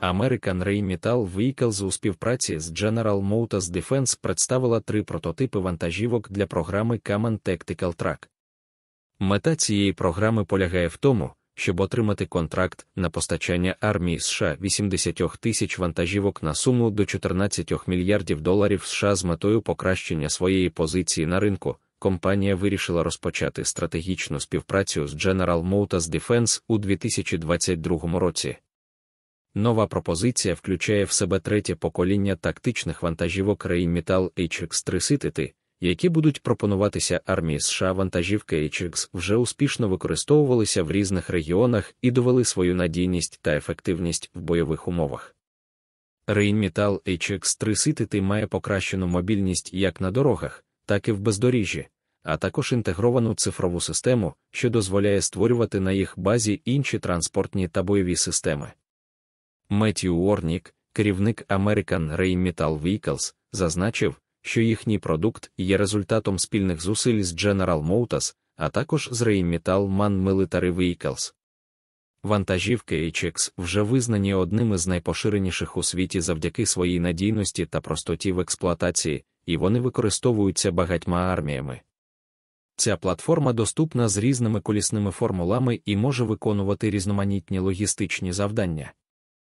American Rheinmetall Vehicles у співпраці з General Motors Defense представила три прототипи вантажівок для програми Kaman Tactical Track. Мета цієї програми полягає в тому, щоб отримати контракт на постачання армії США 80 тисяч вантажівок на суму до 14 мільярдів доларів США з метою покращення своєї позиції на ринку. Компанія вирішила розпочати стратегічну співпрацю з General Motors Defense у 2022 році. Нова пропозиція включає в себе третє покоління тактичних вантажівок Rheinmetall HX3 City, які будуть пропонуватися армії США вантажівки HX вже успішно використовувалися в різних регіонах і довели свою надійність та ефективність в бойових умовах. Rheinmetall HX3 City має покращену мобільність як на дорогах, так і в бездоріжжі, а також інтегровану цифрову систему, що дозволяє створювати на їх базі інші транспортні та бойові системи. Меттью Уорнік, керівник American Ray Metal Vehicles, зазначив, що їхній продукт є результатом спільних зусиль з General Motors, а також з Ray Metal Man Military Vehicles. Вантажівки HX вже визнані одними з найпоширеніших у світі завдяки своїй надійності та простоті в експлуатації, і вони використовуються багатьма арміями. Ця платформа доступна з різними колісними формулами і може виконувати різноманітні логістичні завдання.